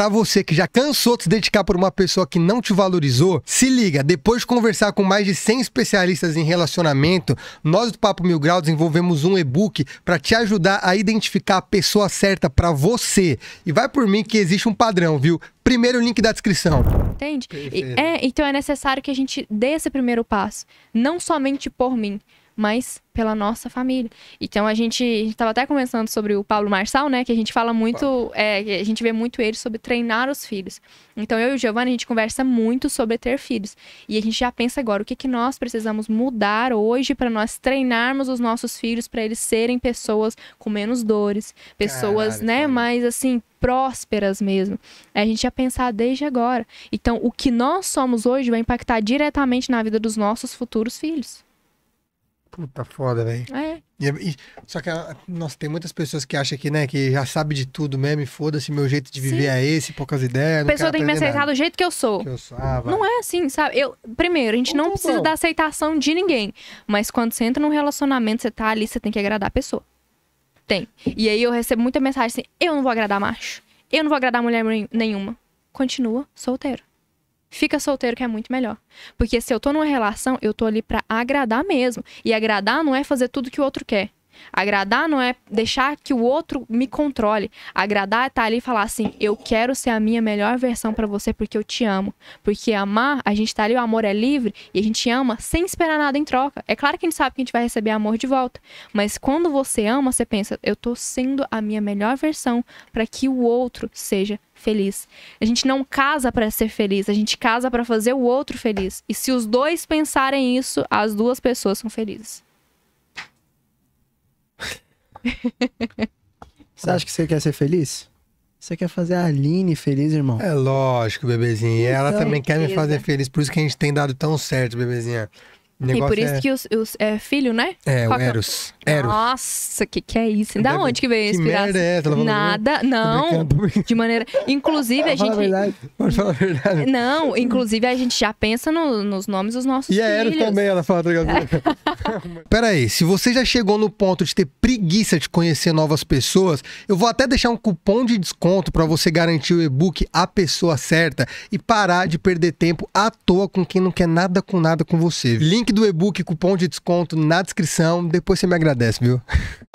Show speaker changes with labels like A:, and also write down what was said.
A: para você que já cansou de se dedicar por uma pessoa que não te valorizou, se liga, depois de conversar com mais de 100 especialistas em relacionamento, nós do Papo Mil Grau desenvolvemos um e-book para te ajudar a identificar a pessoa certa para você. E vai por mim que existe um padrão, viu? Primeiro link da descrição.
B: Entende? É, então é necessário que a gente dê esse primeiro passo, não somente por mim, mas pela nossa família. Então a gente estava até conversando sobre o Paulo Marçal, né? Que a gente fala muito, é, a gente vê muito ele sobre treinar os filhos. Então eu e o Giovanni, a gente conversa muito sobre ter filhos. E a gente já pensa agora o que, que nós precisamos mudar hoje para nós treinarmos os nossos filhos para eles serem pessoas com menos dores, pessoas, Caralho, né, cara. mais assim, prósperas mesmo. É, a gente já pensar desde agora. Então o que nós somos hoje vai impactar diretamente na vida dos nossos futuros filhos.
A: Puta foda, velho. É. E, é, e, só que, ah, nossa, tem muitas pessoas que acham que, né, que já sabe de tudo mesmo e foda-se, meu jeito de viver Sim. é esse, poucas ideias. A pessoa tem que me aceitar nada. do
B: jeito que eu sou. Que eu sou. Ah, não é assim, sabe? Eu, primeiro, a gente não, não precisa não. da aceitação de ninguém. Mas quando você entra num relacionamento, você tá ali, você tem que agradar a pessoa. Tem. E aí eu recebo muita mensagem assim: eu não vou agradar macho. Eu não vou agradar mulher nenhuma. Continua solteiro. Fica solteiro que é muito melhor. Porque se eu tô numa relação, eu tô ali para agradar mesmo. E agradar não é fazer tudo que o outro quer. Agradar não é deixar que o outro me controle. Agradar é estar tá ali e falar assim: eu quero ser a minha melhor versão para você porque eu te amo. Porque amar, a gente tá ali, o amor é livre e a gente ama sem esperar nada em troca. É claro que a gente sabe que a gente vai receber amor de volta, mas quando você ama, você pensa: eu tô sendo a minha melhor versão para que o outro seja feliz. A gente não casa para ser feliz, a gente casa para fazer o outro feliz. E se os dois pensarem isso, as duas pessoas são felizes.
A: Você acha que você quer ser feliz? Você quer fazer a Aline feliz, irmão? É lógico, bebezinha. E ela também quer me fazer feliz. Por isso que a gente tem dado tão certo, bebezinha e por isso é... que
B: os, os, é filho, né? É, Qual é o
A: Eros. Eros.
B: Nossa, que que é isso? Da Deve... onde que veio esse pirata? É essa? Nada, não. De maneira. Inclusive, a gente. Verdade.
A: Pode falar a verdade.
B: Não, inclusive a gente já pensa no, nos nomes dos nossos e é filhos. E a Eros
A: também, ela fala, tá ligado? Peraí, se você já chegou no ponto de ter preguiça de conhecer novas pessoas, eu vou até deixar um cupom de desconto para você garantir o e-book A Pessoa Certa e parar de perder tempo à toa com quem não quer nada com nada com você. Link do e-book, cupom de desconto na descrição. Depois você me agradece, viu?